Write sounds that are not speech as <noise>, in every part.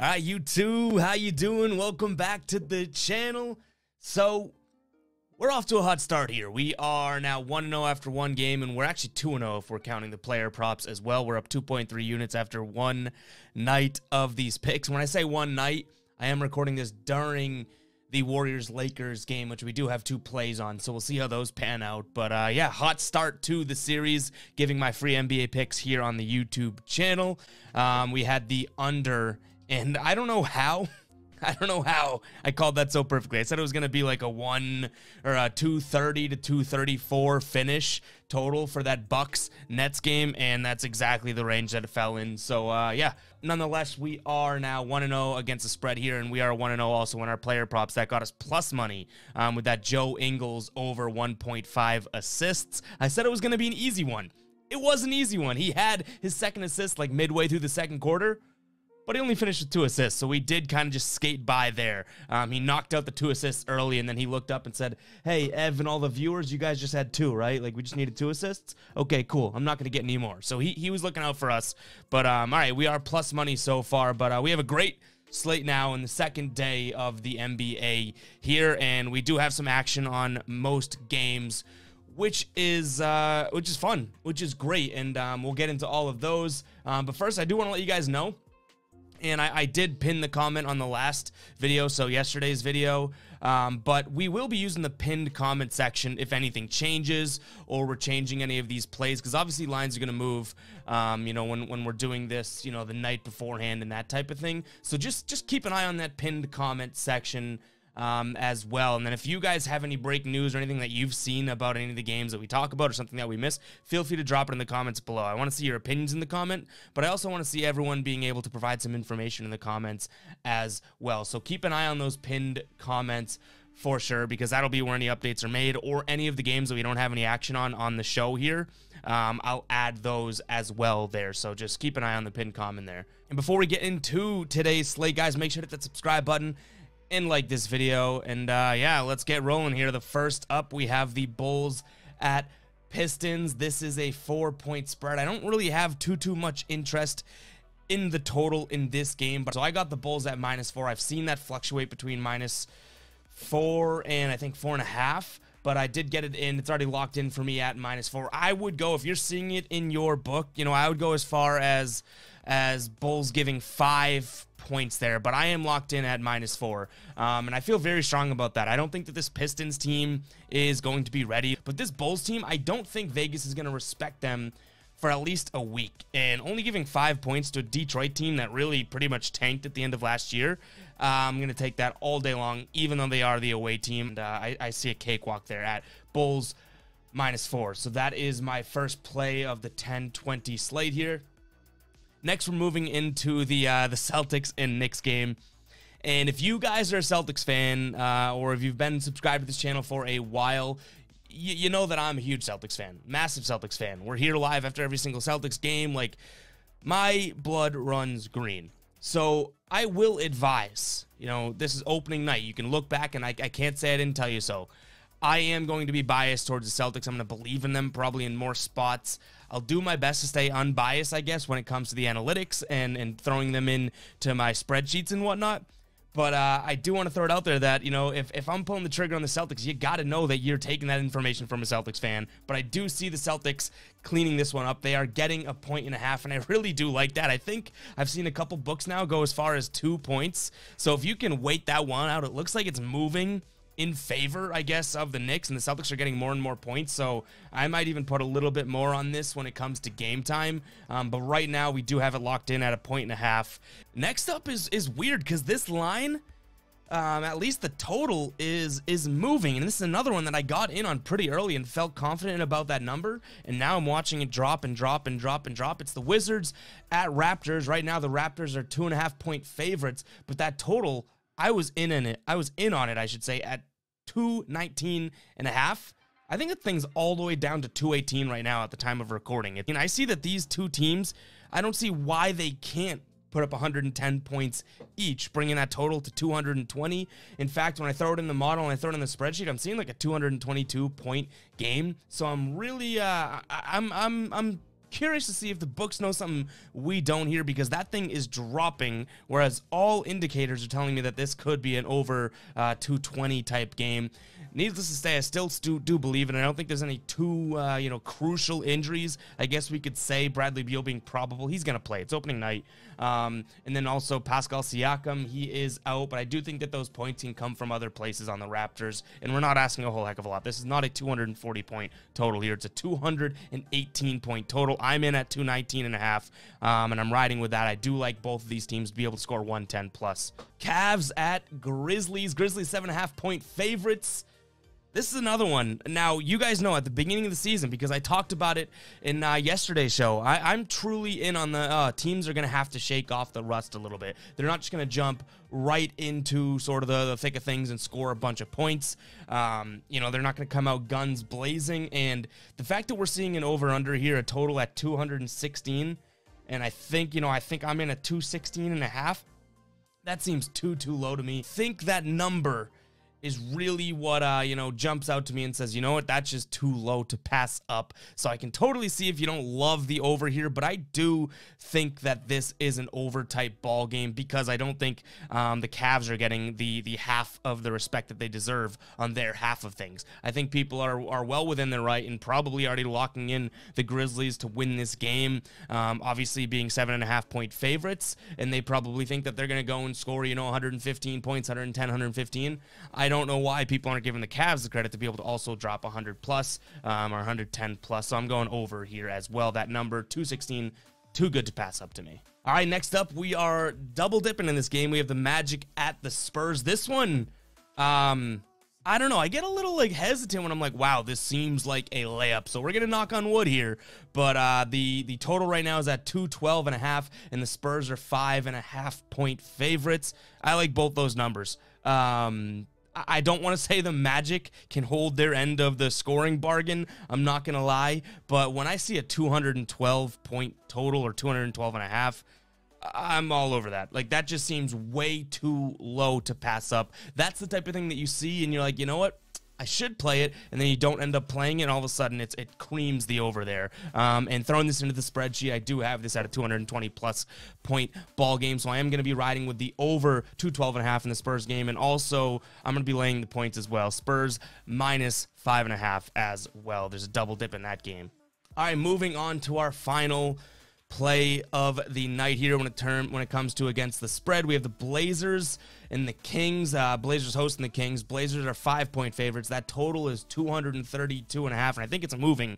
All right, you too. How you doing? Welcome back to the channel. So, we're off to a hot start here. We are now 1-0 after one game, and we're actually 2-0 if we're counting the player props as well. We're up 2.3 units after one night of these picks. When I say one night, I am recording this during the Warriors-Lakers game, which we do have two plays on, so we'll see how those pan out. But, uh, yeah, hot start to the series, giving my free NBA picks here on the YouTube channel. Um, we had the under and I don't know how. <laughs> I don't know how I called that so perfectly. I said it was going to be like a 1 or a 230 to 234 finish total for that Bucks Nets game and that's exactly the range that it fell in. So uh, yeah, nonetheless we are now 1 and 0 against the spread here and we are 1 and 0 also in our player props that got us plus money um, with that Joe Ingles over 1.5 assists. I said it was going to be an easy one. It was an easy one. He had his second assist like midway through the second quarter but he only finished with two assists. So we did kind of just skate by there. Um, he knocked out the two assists early, and then he looked up and said, Hey, Ev and all the viewers, you guys just had two, right? Like, we just needed two assists? Okay, cool. I'm not going to get any more. So he, he was looking out for us. But um, all right, we are plus money so far, but uh, we have a great slate now in the second day of the NBA here, and we do have some action on most games, which is uh, which is fun, which is great, and um, we'll get into all of those. Um, but first, I do want to let you guys know and I, I, did pin the comment on the last video, so yesterday's video. Um, but we will be using the pinned comment section if anything changes or we're changing any of these plays, because obviously lines are going to move. Um, you know, when when we're doing this, you know, the night beforehand and that type of thing. So just just keep an eye on that pinned comment section um, as well. And then if you guys have any breaking news or anything that you've seen about any of the games that we talk about or something that we miss, feel free to drop it in the comments below. I want to see your opinions in the comment, but I also want to see everyone being able to provide some information in the comments as well. So keep an eye on those pinned comments for sure because that'll be where any updates are made or any of the games that we don't have any action on on the show here um, i'll add those as well there so just keep an eye on the pinned comment there and before we get into today's slate guys make sure to hit that subscribe button and like this video. And uh, yeah, let's get rolling here. The first up, we have the Bulls at Pistons. This is a four point spread. I don't really have too, too much interest in the total in this game. But so I got the Bulls at minus four. I've seen that fluctuate between minus four and I think four and a half. But I did get it in. It's already locked in for me at minus four. I would go, if you're seeing it in your book, you know, I would go as far as as Bulls giving five points there, but I am locked in at minus four. Um, and I feel very strong about that. I don't think that this Pistons team is going to be ready, but this Bulls team, I don't think Vegas is going to respect them for at least a week. And only giving five points to a Detroit team that really pretty much tanked at the end of last year, uh, I'm going to take that all day long, even though they are the away team. And, uh, I, I see a cakewalk there at Bulls minus four. So that is my first play of the 10 20 slate here. Next, we're moving into the uh, the Celtics and Knicks game. And if you guys are a Celtics fan, uh, or if you've been subscribed to this channel for a while, you, you know that I'm a huge Celtics fan, massive Celtics fan. We're here live after every single Celtics game. Like, my blood runs green. So I will advise, you know, this is opening night. You can look back and I, I can't say I didn't tell you so. I am going to be biased towards the Celtics. I'm going to believe in them probably in more spots. I'll do my best to stay unbiased, I guess, when it comes to the analytics and, and throwing them in to my spreadsheets and whatnot. But uh, I do want to throw it out there that, you know, if, if I'm pulling the trigger on the Celtics, you got to know that you're taking that information from a Celtics fan. But I do see the Celtics cleaning this one up. They are getting a point and a half, and I <laughs> really do like that. I think I've seen a couple books now go as far as two points. So if you can wait that one out, it looks like it's moving in favor, I guess, of the Knicks, and the Celtics are getting more and more points. So I might even put a little bit more on this when it comes to game time. Um, but right now, we do have it locked in at a point and a half. Next up is is weird because this line. Um, at least the total is is moving. And this is another one that I got in on pretty early and felt confident about that number. And now I'm watching it drop and drop and drop and drop. It's the Wizards at Raptors. Right now the Raptors are two and a half point favorites, but that total I was in in it. I was in on it, I should say, at 219 and a half. I think it thing's all the way down to 218 right now at the time of recording. And I see that these two teams, I don't see why they can't put up 110 points each, bringing that total to 220. In fact, when I throw it in the model and I throw it in the spreadsheet, I'm seeing like a 222 point game. So I'm really, uh, I'm, I'm, I'm curious to see if the books know something we don't here because that thing is dropping, whereas all indicators are telling me that this could be an over uh, 220 type game. Needless to say, I still do, do believe it. I don't think there's any two uh, you know, crucial injuries. I guess we could say Bradley Beal being probable. He's going to play. It's opening night. Um, and then also Pascal Siakam, he is out. But I do think that those points can come from other places on the Raptors. And we're not asking a whole heck of a lot. This is not a 240 point total here. It's a 218 point total. I'm in at 219 and a half, um, and I'm riding with that. I do like both of these teams to be able to score 110 plus. Cavs at Grizzlies. Grizzlies seven and a half point favorites. This is another one. Now, you guys know at the beginning of the season because I talked about it in uh, yesterday's show. I, am truly in on the uh, teams are going to have to shake off the rust a little bit. They're not just going to jump right into sort of the, the, thick of things and score a bunch of points. Um, you know, they're not going to come out guns blazing. And the fact that we're seeing an over under here, a total at 216, and I think, you know, I think I'm in a 216 and a half. That seems too, too low to me. Think that number is really what uh, you know jumps out to me and says, you know what, that's just too low to pass up. So I can totally see if you don't love the over here, but I do think that this is an over type ball game because I don't think um, the Cavs are getting the the half of the respect that they deserve on their half of things. I think people are are well within their right and probably already locking in the Grizzlies to win this game. Um, obviously, being seven and a half point favorites, and they probably think that they're going to go and score you know 115 points, 110, 115. I I don't know why people aren't giving the Cavs the credit to be able to also drop 100 plus um, or 110 plus. So I'm going over here as well. That number 216, too good to pass up to me. All right, next up we are double dipping in this game. We have the Magic at the Spurs. This one, um, I don't know. I get a little like hesitant when I'm like, wow, this seems like a layup. So we're gonna knock on wood here. But uh, the the total right now is at 212 and a half, and the Spurs are five and a half point favorites. I like both those numbers. Um, I don't want to say the Magic can hold their end of the scoring bargain. I'm not going to lie. But when I see a 212 point total or 212 and a half, I'm all over that. Like, that just seems way too low to pass up. That's the type of thing that you see, and you're like, you know what? I should play it, and then you don't end up playing it, and all of a sudden it's, it creams the over there. Um, and throwing this into the spreadsheet, I do have this at a 220 plus point ball game, so I am going to be riding with the over 212.5 and a half in the Spurs game, and also I'm going to be laying the points as well. Spurs minus five and a half as well. There's a double dip in that game. All right, moving on to our final play of the night here when it term when it comes to against the spread. We have the Blazers and the Kings. Uh, Blazers hosting the Kings. Blazers are five point favorites. That total is 232 and a half, and I think it's moving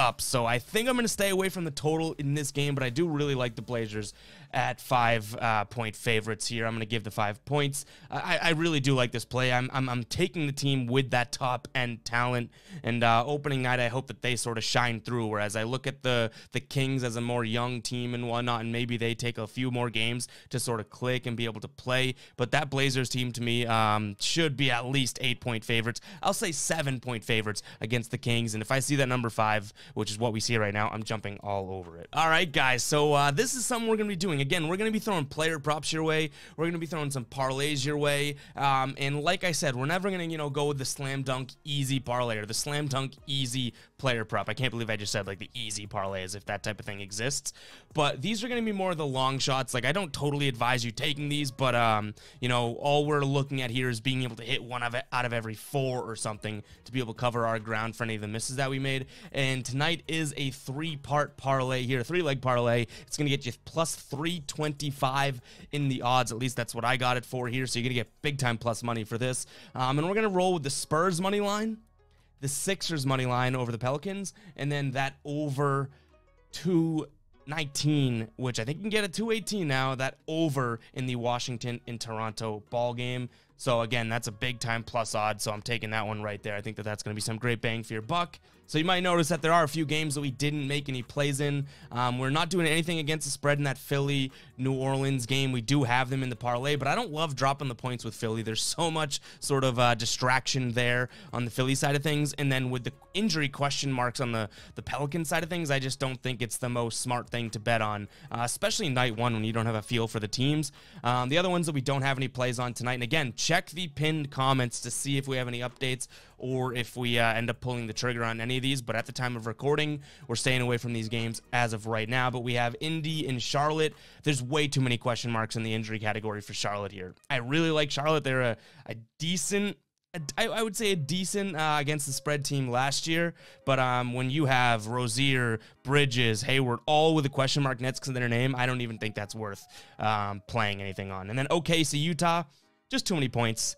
up. So I think I'm going to stay away from the total in this game, but I do really like the Blazers at five uh, point favorites here. I'm going to give the five points. I, I really do like this play. I'm, I'm, I'm, taking the team with that top end talent. And uh, opening night, I hope that they sort of shine through. Whereas I look at the, the Kings as a more young team and whatnot, and maybe they take a few more games to sort of click and be able to play. But that Blazers team to me um, should be at least eight point favorites. I'll say seven point favorites against the Kings. And if I see that number five, which is what we see right now. I'm jumping all over it. All right, guys. So uh, this is something we're going to be doing. Again, we're going to be throwing player props your way. We're going to be throwing some parlays your way. Um, and like I said, we're never going to, you know, go with the slam dunk easy parlay or the slam dunk easy player prop. I can't believe I just said like the easy parlay as if that type of thing exists. But these are going to be more of the long shots. Like I don't totally advise you taking these, but um, you know, all we're looking at here is being able to hit one of out of every four or something to be able to cover our ground for any of the misses that we made. And tonight is a three-part parlay here, three-leg parlay. It's going to get you plus 325 in the odds. At least that's what I got it for here. So you're going to get big time plus money for this. Um, and we're going to roll with the Spurs money line the Sixers money line over the Pelicans, and then that over 219, which I think you can get at 218 now, that over in the Washington and Toronto ball game. So again, that's a big time plus odd. So I'm taking that one right there. I think that that's going to be some great bang for your buck. So you might notice that there are a few games that we didn't make any plays in. Um, we're not doing anything against the spread in that Philly New Orleans game. We do have them in the parlay, but I don't love dropping the points with Philly. There's so much sort of uh, distraction there on the Philly side of things, and then with the injury question marks on the the Pelican side of things, I just don't think it's the most smart thing to bet on, uh, especially night one when you don't have a feel for the teams. Um, the other ones that we don't have any plays on tonight, and again, check the pinned comments to see if we have any updates or if we uh, end up pulling the trigger on any of these, but at the time of recording, we're staying away from these games as of right now. But we have Indy and Charlotte. There's way too many question marks in the injury category for Charlotte here. I really like Charlotte. They're a, a decent I, would say a decent uh, against the spread team last year, but um, when you have Rozier, Bridges, Hayward, all with a question mark next to their name, I don't even think that's worth um, playing anything on. And then OKC okay, so Utah, just too many points.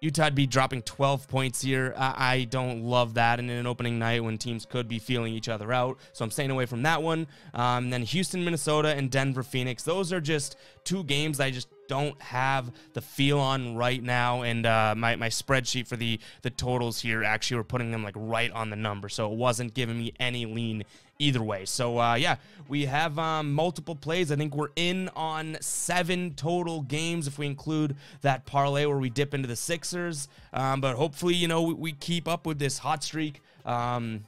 Utah'd be dropping 12 points here. I, don't love that. And in an opening night when teams could be feeling each other out. So I'm staying away from that one. Um, then Houston, Minnesota, and Denver, Phoenix. Those are just two games I just don't have the feel on right now. And uh, my, my spreadsheet for the, the totals here actually were putting them like right on the number. So it wasn't giving me any lean either way. So uh, yeah, we have um, multiple plays. I think we're in on seven total games if we include that parlay where we dip into the Sixers. Um, but hopefully, you know, we, we, keep up with this hot streak. Um,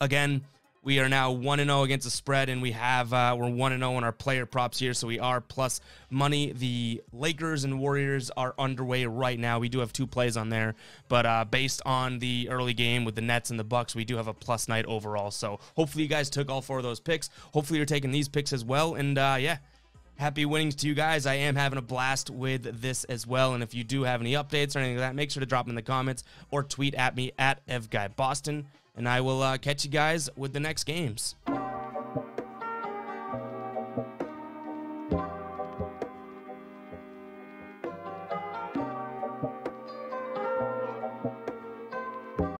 again, we are now 1 0 against the spread, and we have, uh, we're 1 0 on our player props here. So we are plus money. The Lakers and Warriors are underway right now. We do have two plays on there, but uh, based on the early game with the Nets and the Bucks, we do have a plus night overall. So hopefully you guys took all four of those picks. Hopefully you're taking these picks as well. And uh, yeah, happy winnings to you guys. I am having a blast with this as well. And if you do have any updates or anything like that, make sure to drop them in the comments or tweet at me at EvGuyBoston. Boston. And I will uh, catch you guys with the next games.